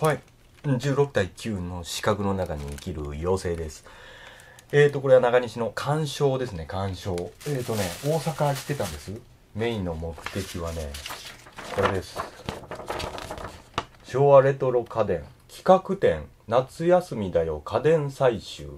はい16対9の四角の中に生きる妖精ですえっ、ー、とこれは中西の鑑賞ですね鑑賞えっ、ー、とね大阪来てたんですメインの目的はねこれです昭和レトロ家電企画展夏休みだよ家電採集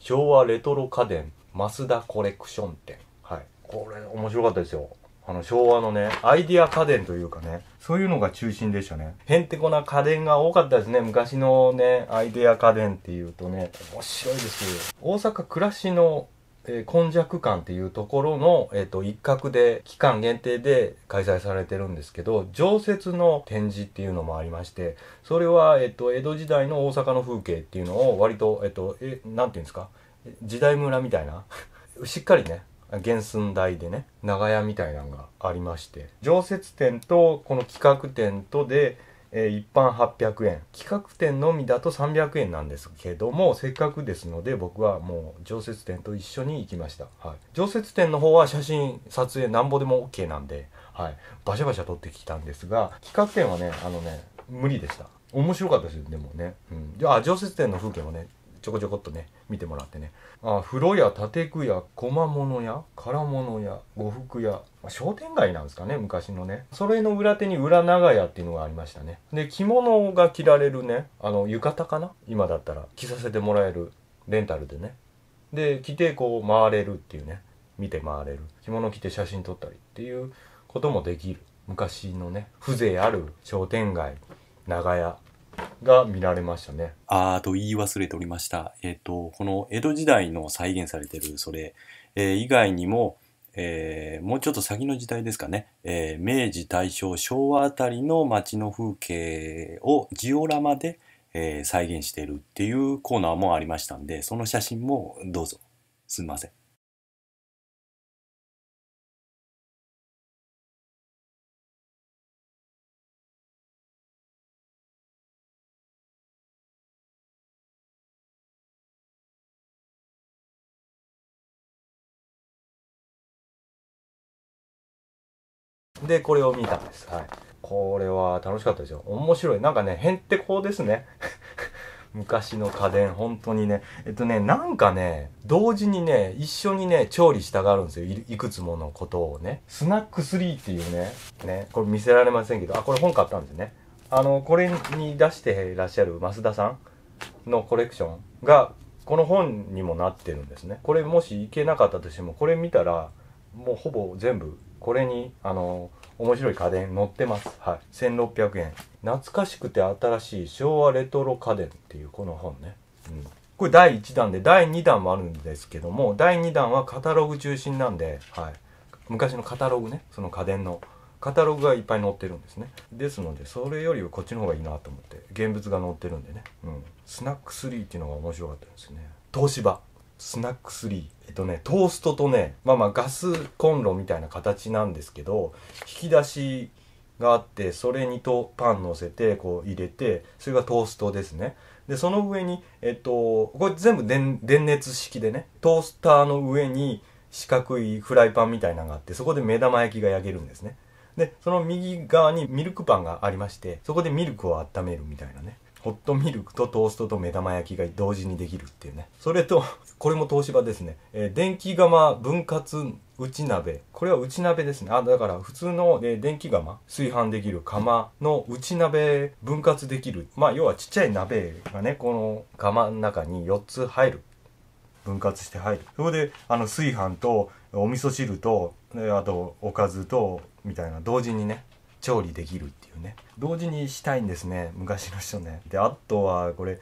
昭和レトロ家電増田コレクション展はいこれ面白かったですよあの昭和のね、アイディア家電というかね、そういうのが中心でしたね。へんてこな家電が多かったですね。昔のね、アイディア家電っていうとね、面白いです大阪暮らしの、えー、根弱館っていうところの、えっ、ー、と、一角で、期間限定で開催されてるんですけど、常設の展示っていうのもありまして、それは、えっ、ー、と、江戸時代の大阪の風景っていうのを割と、えっ、と、え、なんていうんですか時代村みたいな しっかりね、原寸大でね長屋みたいなのがありまして常設店とこの企画店とで、えー、一般800円企画店のみだと300円なんですけどもせっかくですので僕はもう常設店と一緒に行きました、はい、常設店の方は写真撮影なんぼでも OK なんで、はい、バシャバシャ撮ってきたんですが企画店はねあのね無理でした面白かったですよでもね、うん、あ常設店の風景もねちょこちょこっとね見てもらってねあ風呂屋建具屋間物屋唐物屋呉服屋、商店街なんですかね昔のねそれの裏手に裏長屋っていうのがありましたねで着物が着られるねあの浴衣かな今だったら着させてもらえるレンタルでねで着てこう回れるっていうね見て回れる着物着て写真撮ったりっていうこともできる昔のね風情ある商店街長屋が見られましたね。あーと言い忘れておりました。えっ、ー、と、この江戸時代の再現されてるそれ、えー、以外にも、えー、もうちょっと先の時代ですかね、え明治、大正、昭和あたりの街の風景をジオラマで、え再現しているっていうコーナーもありましたんで、その写真もどうぞ。すみません。でこれを見たんですはいこれは楽しかったですよ面白いなんかねへんてこですね 昔の家電本当にねえっとねなんかね同時にね一緒にね調理したがるんですよいくつものことをねスナック3っていうねねこれ見せられませんけどあこれ本買ったんですねあのこれに出していらっしゃる増田さんのコレクションがこの本にもなってるんですねこれもし行けなかったとしてもこれ見たらもうほぼ全部これにあの面白い家電載ってます、はい、1600円懐かしくて新しい昭和レトロ家電っていうこの本ね、うん、これ第1弾で第2弾もあるんですけども第2弾はカタログ中心なんで、はい、昔のカタログねその家電のカタログがいっぱい載ってるんですねですのでそれよりはこっちの方がいいなと思って現物が載ってるんでね、うん、スナック3っていうのが面白かったですね東芝スナック3。えっとね、トーストとね、まあまあガスコンロみたいな形なんですけど、引き出しがあって、それにとパン乗せて、こう入れて、それがトーストですね。で、その上に、えっと、これ全部電熱式でね、トースターの上に四角いフライパンみたいなのがあって、そこで目玉焼きが焼けるんですね。で、その右側にミルクパンがありまして、そこでミルクを温めるみたいなね。ホットミルクとトーストと目玉焼きが同時にできるっていうね。それと、これも東芝ですね。えー、電気釜分割内鍋。これは内鍋ですね。あ、だから普通の、えー、電気釜、炊飯できる釜の内鍋分割できる。まあ、要はちっちゃい鍋がね、この釜の中に4つ入る。分割して入る。そこで、あの、炊飯とお味噌汁と、あとおかずと、みたいな、同時にね、調理できるっていうね同時にしたいんですね昔の人ねであとはこれ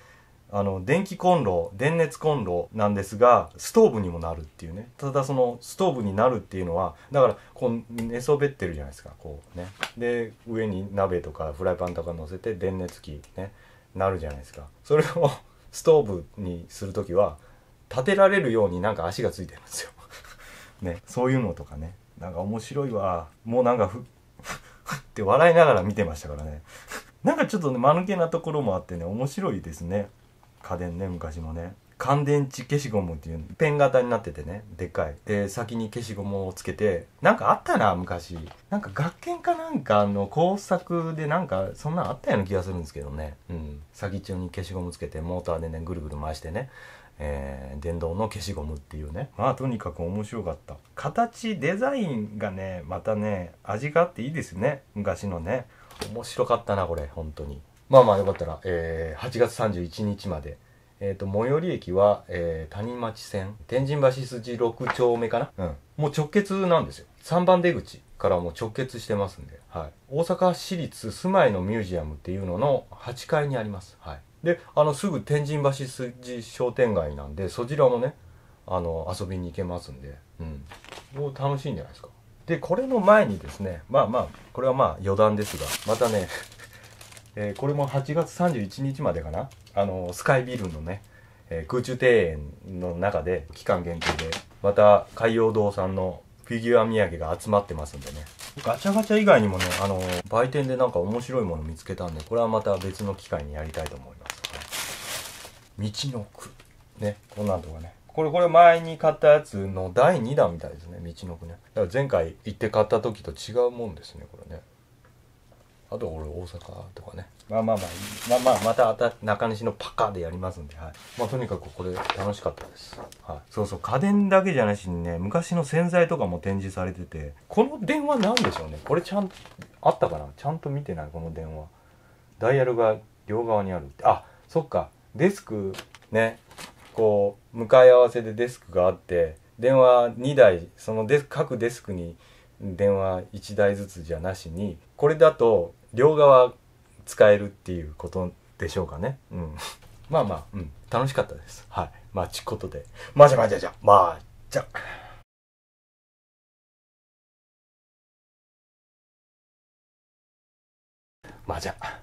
あの電気コンロ電熱コンロなんですがストーブにもなるっていうねただそのストーブになるっていうのはだからこう寝そべってるじゃないですかこうねで上に鍋とかフライパンとか乗せて電熱器ねなるじゃないですかそれをストーブにする時は立てられるようになんか足がついてるんですよ ねそういうのとかねなんか面白いわもうなんかって笑いながら見てましたからね なんかちょっとね間抜けなところもあってね面白いですね家電ね昔のね乾電池消しゴムっていうペン型になっててねでっかいで先に消しゴムをつけてなんかあったな昔なんか学研かなんかの工作でなんかそんなんあったような気がするんですけどねうん先中に消しゴムつけてモーターでねぐるぐる回してねえー、電動の消しゴムっていうねまあとにかく面白かった形デザインがねまたね味があっていいですね昔のね面白かったなこれ本当にまあまあよかったら、えー、8月31日までえっ、と、最寄り駅は、えー、谷町線、天神橋筋6丁目かなうん。もう直結なんですよ。3番出口からもう直結してますんで、はい。大阪市立住まいのミュージアムっていうのの8階にあります。はい。で、あの、すぐ天神橋筋商店街なんで、そちらもね、あの、遊びに行けますんで、うん。もう楽しいんじゃないですか。で、これの前にですね、まあまあ、これはまあ余談ですが、またね、えー、これも8月31日までかなあのスカイビルのね、えー、空中庭園の中で期間限定でまた海洋堂さんのフィギュア土産が集まってますんでねガチャガチャ以外にもねあの売店でなんか面白いもの見つけたんでこれはまた別の機会にやりたいと思います道の区ねこんなんとかねこれこれ前に買ったやつの第2弾みたいですね道の句ねだから前回行って買った時と違うもんですねこれねあと俺大阪とかねまあまあまあまあまあまたた中西のパカでやりますんで、はいまあ、とにかくこれ楽しかったです、はい、そうそう家電だけじゃないしね昔の洗剤とかも展示されててこの電話なんでしょうねこれちゃんとあったかなちゃんと見てないこの電話ダイヤルが両側にあるってあそっかデスクねこう向かい合わせでデスクがあって電話2台そのデ各デスクに電話1台ずつじゃなしにこれだと両側使えるっていうことでしょうかね。うん。まあまあ、うん。楽しかったです。はい。まあ、ちことで。まじゃまじゃじゃ。まあ、じゃ。まあ、じゃ。